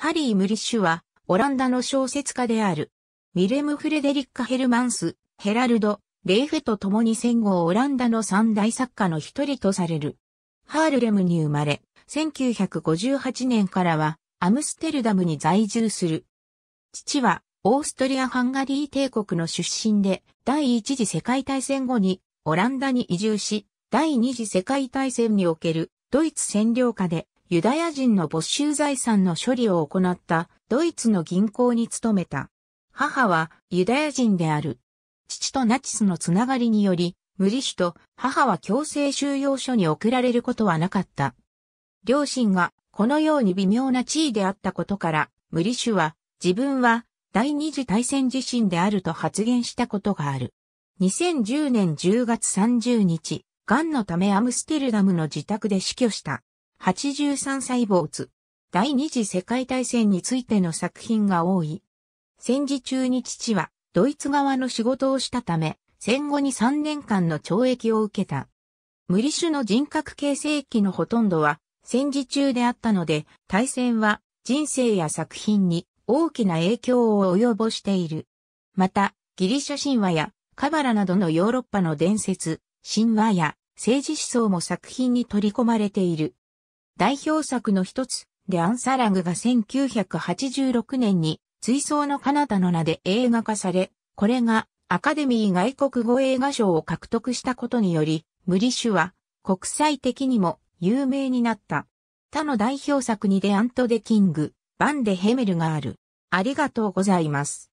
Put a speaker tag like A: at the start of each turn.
A: ハリー・ムリッシュは、オランダの小説家である。ミレム・フレデリッカ・ヘル
B: マンス、ヘラルド、レイフェと共に戦後オランダの三大作家の一人とされる。ハールレムに生まれ、1958年からは、アムステルダムに在住する。父は、オーストリア・ハンガリー帝国の出身で、第一次世界大戦後に、オランダに移住し、第二次世界大戦における、ドイツ占領下で、ユダヤ人の没収財産の処理を行ったドイツの銀行に勤めた。母はユダヤ人である。父とナチスのつながりにより、無理主と母は強制収容所に送られることはなかった。両親がこのように微妙な地位であったことから、無理主は自分は第二次大戦地震であると発言したことがある。2010年10月30日、癌のためアムステルダムの自宅で死去した。83歳没。第二次世界大戦についての作品が多い。戦時中に父はドイツ側の仕事をしたため、戦後に3年間の懲役を受けた。無理種の人格形成期のほとんどは戦時中であったので、大戦は人生や作品に大きな影響を及ぼしている。また、ギリシャ神話やカバラなどのヨーロッパの伝説、神話や政治思想も作品に取り込まれている。代表作の一つ、でアンサラグが1986年に追走の彼方の名で映画化され、これがアカデミー外国語映画賞を獲得したことにより、無理種は国際的にも有名になった。他の代表作にデアント・デ・キング、
A: バンデ・ヘメルがある。ありがとうございます。